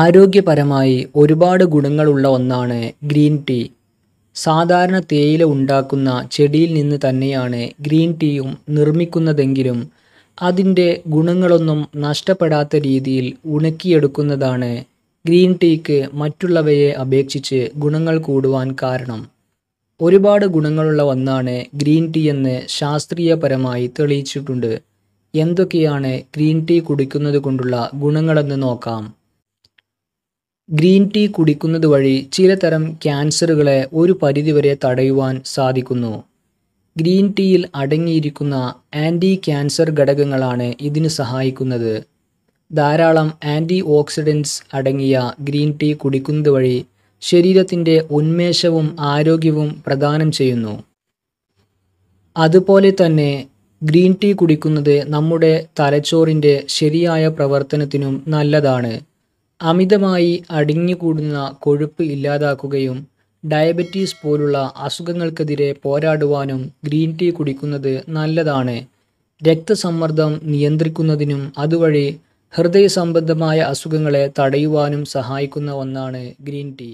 ആരോഗ്യപരമായി ഒരുപാട് ഗുണങ്ങളുള്ള ഒന്നാണ് ഗ്രീൻ ടീ സാധാരണ തേയില ഉണ്ടാക്കുന്ന ചെടിയിൽ നിന്ന് തന്നെയാണ് ഗ്രീൻ ടീയും നിർമ്മിക്കുന്നതെങ്കിലും അതിൻ്റെ ഗുണങ്ങളൊന്നും നഷ്ടപ്പെടാത്ത രീതിയിൽ ഉണക്കിയെടുക്കുന്നതാണ് ഗ്രീൻ ടീക്ക് മറ്റുള്ളവയെ അപേക്ഷിച്ച് ഗുണങ്ങൾ കൂടുവാൻ കാരണം ഒരുപാട് ഗുണങ്ങളുള്ള ഒന്നാണ് ഗ്രീൻ ടീ എന്ന് ശാസ്ത്രീയപരമായി തെളിയിച്ചിട്ടുണ്ട് എന്തൊക്കെയാണ് ഗ്രീൻ ടീ കുടിക്കുന്നത് കൊണ്ടുള്ള ഗുണങ്ങളെന്ന് നോക്കാം ഗ്രീൻ ടീ കുടിക്കുന്നത് വഴി ചിലതരം ക്യാൻസറുകളെ ഒരു പരിധിവരെ തടയുവാൻ സാധിക്കുന്നു ഗ്രീൻ ടീയിൽ അടങ്ങിയിരിക്കുന്ന ആൻറ്റി ക്യാൻസർ ഘടകങ്ങളാണ് ഇതിന് സഹായിക്കുന്നത് ധാരാളം ആൻറ്റി ഓക്സിഡൻസ് അടങ്ങിയ ഗ്രീൻ ടീ കുടിക്കുന്നത് വഴി ശരീരത്തിൻ്റെ ഉന്മേഷവും ആരോഗ്യവും പ്രദാനം ചെയ്യുന്നു അതുപോലെ തന്നെ ഗ്രീൻ ടീ കുടിക്കുന്നത് നമ്മുടെ തലച്ചോറിൻ്റെ ശരിയായ പ്രവർത്തനത്തിനും നല്ലതാണ് അമിതമായി അടിഞ്ഞുകൂടുന്ന കൊഴുപ്പ് ഇല്ലാതാക്കുകയും ഡയബറ്റീസ് പോലുള്ള അസുഖങ്ങൾക്കെതിരെ പോരാടുവാനും ഗ്രീൻ ടീ കുടിക്കുന്നത് നല്ലതാണ് രക്തസമ്മർദ്ദം നിയന്ത്രിക്കുന്നതിനും അതുവഴി ഹൃദയ സംബന്ധമായ അസുഖങ്ങളെ തടയുവാനും സഹായിക്കുന്ന ഒന്നാണ് ഗ്രീൻ ടീ